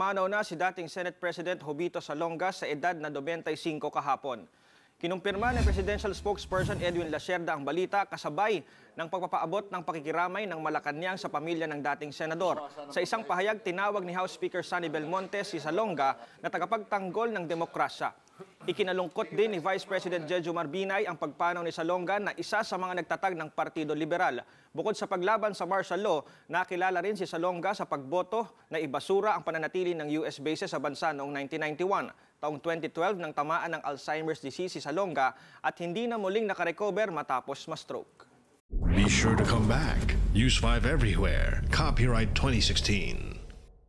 Pumanaw na si dating Senate President Jovito Salonga sa edad na 95 kahapon. Kinumpirma ng presidential spokesperson Edwin Lacerda ang balita kasabay ng pagpapaabot ng pakikiramay ng Malacanang sa pamilya ng dating senador. Sa isang pahayag, tinawag ni House Speaker Sonny Belmonte si Salonga na tagapagtanggol ng demokrasya. Ikinalungkot din ni Vice President Jejo Marbinay ang pagpanaw ni Salonga na isa sa mga nagtatag ng Partido Liberal. Bukod sa paglaban sa martial law, nakilala rin si Salonga sa pagboto na ibasura ang pananatili ng US bases sa bansa noong 1991. Taong 2012 nang tamaan ng Alzheimer's disease si Salonga at hindi na muling nakarecover matapos ma-stroke. Be sure to come back. Use 5 everywhere. Copyright 2016.